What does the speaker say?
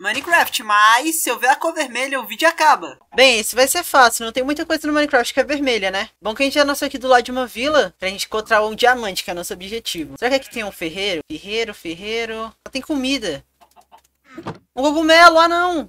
Minecraft, mas se eu ver a cor vermelha, o vídeo acaba. Bem, isso vai ser fácil, não tem muita coisa no Minecraft que é vermelha, né? Bom que a gente já nasceu aqui do lado de uma vila, pra gente encontrar um diamante, que é nosso objetivo. Será que aqui tem um ferreiro? Ferreiro, ferreiro... Só tem comida. Um cogumelo, ah não!